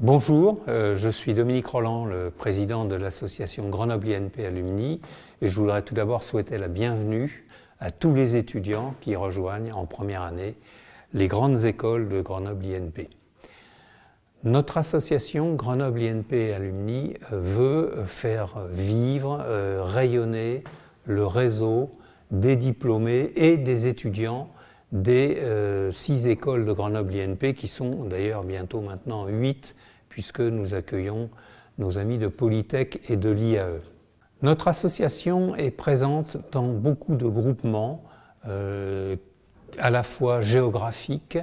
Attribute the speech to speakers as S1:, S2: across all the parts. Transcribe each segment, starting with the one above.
S1: Bonjour, euh, je suis Dominique Roland, le président de l'association Grenoble INP Alumni, et je voudrais tout d'abord souhaiter la bienvenue à tous les étudiants qui rejoignent en première année les grandes écoles de Grenoble INP. Notre association Grenoble INP Alumni euh, veut faire vivre, euh, rayonner le réseau des diplômés et des étudiants des euh, six écoles de Grenoble INP, qui sont d'ailleurs bientôt maintenant huit, puisque nous accueillons nos amis de Polytech et de l'IAE. Notre association est présente dans beaucoup de groupements, euh, à la fois géographiques,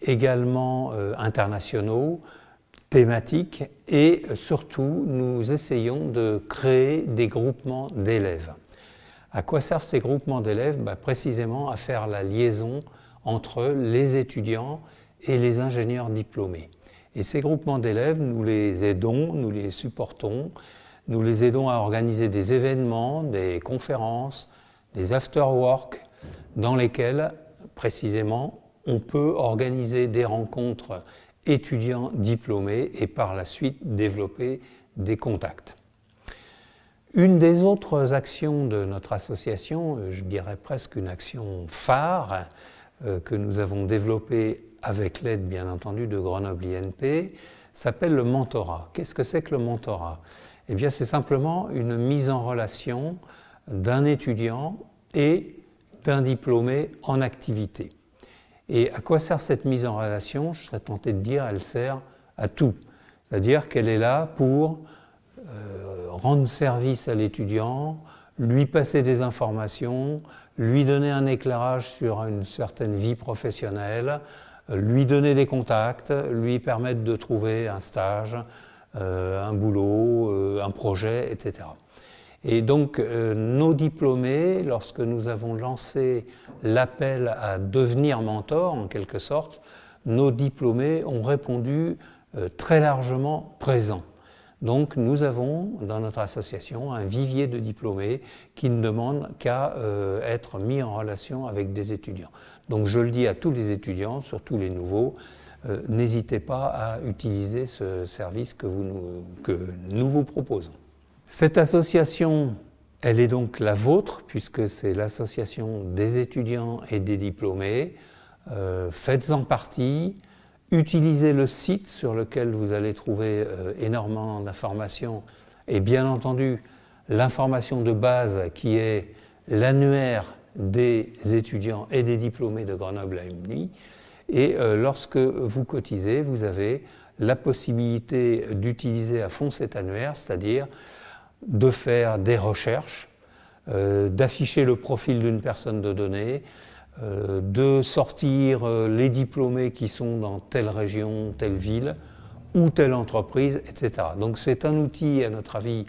S1: également euh, internationaux, thématiques, et surtout nous essayons de créer des groupements d'élèves. À quoi servent ces groupements d'élèves bah, Précisément à faire la liaison entre les étudiants et les ingénieurs diplômés. Et ces groupements d'élèves, nous les aidons, nous les supportons, nous les aidons à organiser des événements, des conférences, des after-work, dans lesquels, précisément, on peut organiser des rencontres étudiants diplômés et par la suite développer des contacts. Une des autres actions de notre association, euh, je dirais presque une action phare, euh, que nous avons développée avec l'aide bien entendu de Grenoble INP, s'appelle le mentorat. Qu'est-ce que c'est que le mentorat Eh bien c'est simplement une mise en relation d'un étudiant et d'un diplômé en activité. Et à quoi sert cette mise en relation Je serais tenté de dire elle sert à tout. C'est-à-dire qu'elle est là pour euh, rendre service à l'étudiant, lui passer des informations, lui donner un éclairage sur une certaine vie professionnelle, lui donner des contacts, lui permettre de trouver un stage, euh, un boulot, euh, un projet, etc. Et donc euh, nos diplômés, lorsque nous avons lancé l'appel à devenir mentor en quelque sorte, nos diplômés ont répondu très largement présents. Donc nous avons dans notre association un vivier de diplômés qui ne demande qu'à euh, être mis en relation avec des étudiants. Donc je le dis à tous les étudiants, surtout les nouveaux, euh, n'hésitez pas à utiliser ce service que, nous, vous proposons. Cette association, elle est donc la vôtre, puisque c'est l'association des étudiants et des diplômés. Euh, faites-en partie. Utilisez le site sur lequel vous allez trouver euh, énormément d'informations et bien entendu l'information de base qui est l'annuaire des étudiants et des diplômés de Grenoble Alpes. Et euh, lorsque vous cotisez, vous avez la possibilité d'utiliser à fond cet annuaire, c'est-à-dire de faire des recherches, euh, d'afficher le profil d'une personne de données, euh, de sortir euh, les diplômés qui sont dans telle région, telle ville ou telle entreprise, etc. Donc c'est un outil, à notre avis,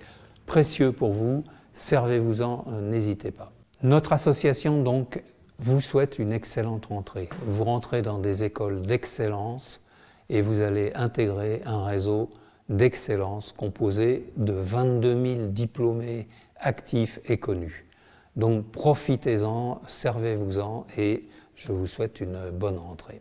S1: précieux pour vous. Servez-vous-en, euh, n'hésitez pas. Notre association, donc, vous souhaite une excellente rentrée. Vous rentrez dans des écoles d'excellence et vous allez intégrer un réseau d'excellence composé de 22 000 diplômés actifs et connus. Donc profitez-en, servez-vous-en et je vous souhaite une bonne rentrée.